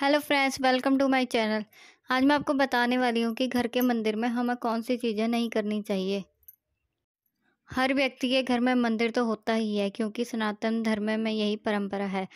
hello friends welcome to my channel आज मैं आपको बताने वाली हूँ कि घर के मंदिर में हमें कौन सी चीज़ें नहीं करनी चाहिए हर व्यक्ति के घर में मंदिर तो होता ही है क्योंकि सनातन धर्म में यही परंपरा है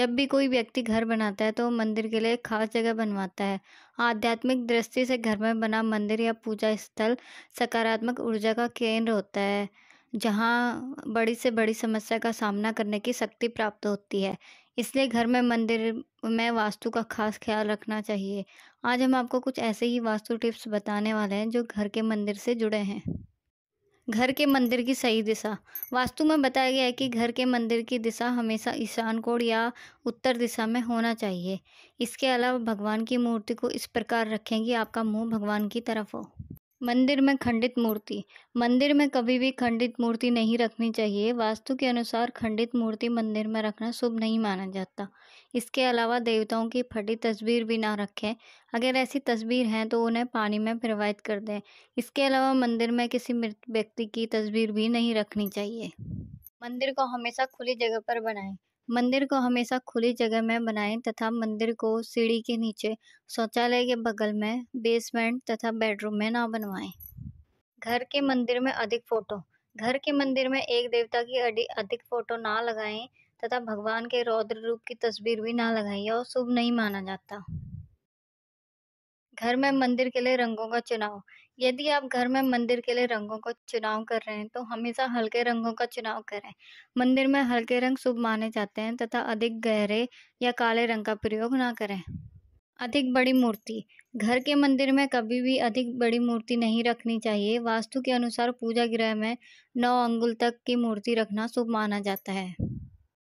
जब भी कोई व्यक्ति घर बनाता है तो मंदिर के लिए खास जगह बनवाता है आध्यात्मिक दृष्टि से घर में बना मंदिर या पूजा स्थल सकारात्मक ऊर्जा का केंद्र होता है जहाँ बड़ी से बड़ी समस्या का सामना करने की शक्ति प्राप्त होती है इसलिए घर में मंदिर में वास्तु का खास ख्याल रखना चाहिए आज हम आपको कुछ ऐसे ही वास्तु टिप्स बताने वाले हैं जो घर के मंदिर से जुड़े हैं घर के मंदिर की सही दिशा वास्तु में बताया गया है कि घर के मंदिर की दिशा हमेशा ईशान कोण या उत्तर दिशा में होना चाहिए इसके अलावा भगवान की मूर्ति को इस प्रकार रखें कि आपका मुंह भगवान की तरफ हो मंदिर में खंडित मूर्ति मंदिर में कभी भी खंडित मूर्ति नहीं रखनी चाहिए वास्तु के अनुसार खंडित मूर्ति मंदिर में रखना शुभ नहीं माना जाता इसके अलावा देवताओं की फटी तस्वीर भी ना रखें अगर ऐसी तस्वीर हैं तो उन्हें पानी में प्रवाहित कर दें इसके अलावा मंदिर में किसी मृत व्यक्ति की तस्वीर भी नहीं रखनी चाहिए मंदिर को हमेशा खुली जगह पर बनाएं मंदिर को हमेशा खुली जगह में बनाएं तथा मंदिर को सीढ़ी के नीचे शौचालय के बगल में बेसमेंट तथा बेडरूम में ना बनवाएं घर के मंदिर में अधिक फ़ोटो घर के मंदिर में एक देवता की अधिक फ़ोटो ना लगाएं तथा भगवान के रौद्र रूप की तस्वीर भी ना लगाएं यह शुभ नहीं माना जाता घर में मंदिर के लिए रंगों का चुनाव यदि आप घर में मंदिर के लिए रंगों का चुनाव कर रहे हैं तो हमेशा हल्के रंगों का चुनाव करें मंदिर में हल्के रंग शुभ माने जाते हैं तथा अधिक गहरे या काले रंग का प्रयोग ना करें अधिक बड़ी मूर्ति घर के मंदिर में कभी भी अधिक बड़ी मूर्ति नहीं रखनी चाहिए वास्तु के अनुसार पूजा गृह में नौ अंगुल तक की मूर्ति रखना शुभ माना जाता है